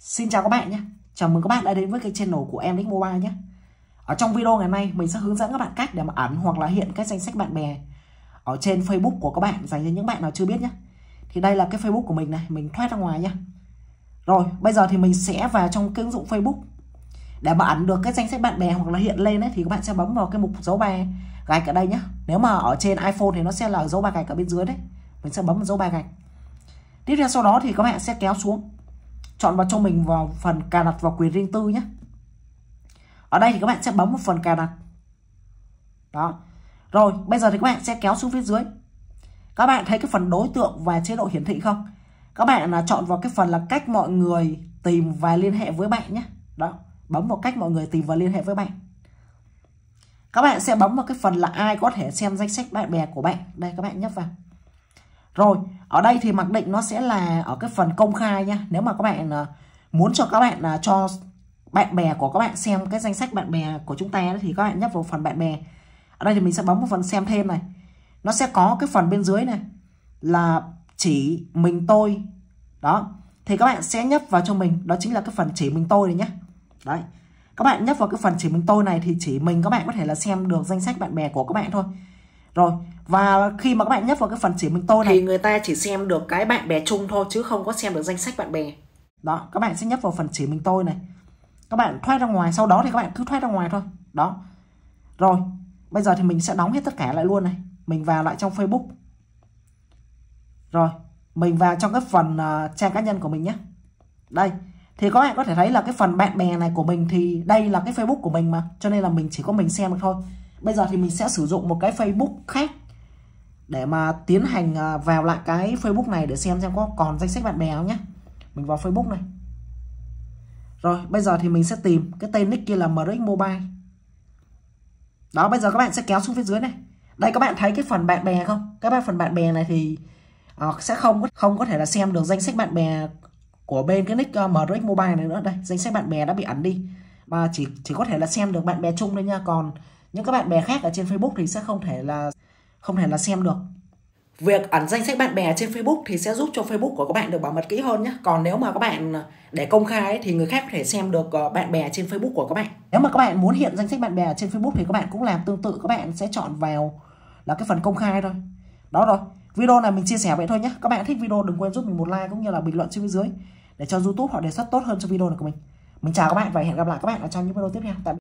Xin chào các bạn nhé. Chào mừng các bạn đã đến với cái channel của em Nick Mobile nhé. Ở trong video ngày hôm nay mình sẽ hướng dẫn các bạn cách để mà ẩn hoặc là hiện cái danh sách bạn bè ở trên Facebook của các bạn dành cho những bạn nào chưa biết nhé. Thì đây là cái Facebook của mình này, mình thoát ra ngoài nhé. Rồi, bây giờ thì mình sẽ vào trong cái ứng dụng Facebook để mà ẩn được cái danh sách bạn bè hoặc là hiện lên ấy, thì các bạn sẽ bấm vào cái mục dấu ba gạch ở đây nhé. Nếu mà ở trên iPhone thì nó sẽ là dấu ba gạch ở bên dưới đấy. Mình sẽ bấm vào dấu ba gạch. Tiếp theo sau đó thì các bạn sẽ kéo xuống chọn vào cho mình vào phần cài đặt vào quyền riêng tư nhé ở đây thì các bạn sẽ bấm vào phần cài đặt đó rồi bây giờ thì các bạn sẽ kéo xuống phía dưới các bạn thấy cái phần đối tượng và chế độ hiển thị không các bạn là chọn vào cái phần là cách mọi người tìm và liên hệ với bạn nhé đó bấm vào cách mọi người tìm và liên hệ với bạn các bạn sẽ bấm vào cái phần là ai có thể xem danh sách bạn bè của bạn đây các bạn nhấp vào rồi, ở đây thì mặc định nó sẽ là ở cái phần công khai nha. Nếu mà các bạn ờ, muốn cho các bạn ờ, cho bạn bè của các bạn xem cái danh sách bạn bè của chúng ta thì các bạn nhấp vào phần bạn bè. Ở đây thì mình sẽ bấm vào phần xem thêm này. Nó sẽ có cái phần bên dưới này là chỉ mình tôi. Đó. Thì các bạn sẽ nhấp vào cho mình, đó chính là cái phần chỉ mình tôi này nhé. Đấy. Các bạn nhấp vào cái phần chỉ mình tôi này thì chỉ mình các bạn có thể là xem được danh sách bạn bè của các bạn thôi rồi và khi mà các bạn nhấp vào cái phần chỉ mình tôi này thì người ta chỉ xem được cái bạn bè chung thôi chứ không có xem được danh sách bạn bè đó các bạn sẽ nhấp vào phần chỉ mình tôi này các bạn thoát ra ngoài sau đó thì các bạn cứ thoát ra ngoài thôi đó rồi bây giờ thì mình sẽ đóng hết tất cả lại luôn này mình vào lại trong Facebook rồi mình vào trong cái phần uh, trang cá nhân của mình nhé đây thì các bạn có thể thấy là cái phần bạn bè này của mình thì đây là cái Facebook của mình mà cho nên là mình chỉ có mình xem được thôi bây giờ thì mình sẽ sử dụng một cái Facebook khác để mà tiến hành à, vào lại cái Facebook này để xem xem có còn danh sách bạn bè không nhé mình vào Facebook này rồi bây giờ thì mình sẽ tìm cái tên nick kia là MRX Mobile đó bây giờ các bạn sẽ kéo xuống phía dưới này đây các bạn thấy cái phần bạn bè không các bạn phần bạn bè này thì à, sẽ không không có thể là xem được danh sách bạn bè của bên cái nick uh, MRX Mobile này nữa đây danh sách bạn bè đã bị ẩn đi và chỉ chỉ có thể là xem được bạn bè chung thôi nha còn những các bạn bè khác ở trên Facebook thì sẽ không thể là không thể là xem được việc ẩn danh sách bạn bè trên Facebook thì sẽ giúp cho Facebook của các bạn được bảo mật kỹ hơn nhé. Còn nếu mà các bạn để công khai thì người khác có thể xem được ờ, bạn bè trên Facebook của các bạn. Nếu mà các bạn muốn hiện danh sách bạn bè trên Facebook thì các bạn cũng làm tương tự, các bạn sẽ chọn vào là cái phần công khai thôi. Đó rồi. Video này mình chia sẻ vậy thôi nhé. Các bạn thích video đừng quên giúp mình một like cũng như là bình luận bên dưới để cho YouTube họ đề xuất tốt hơn cho video này của mình. Mình chào các bạn và hẹn gặp lại các bạn ở trong những video tiếp theo. Tạm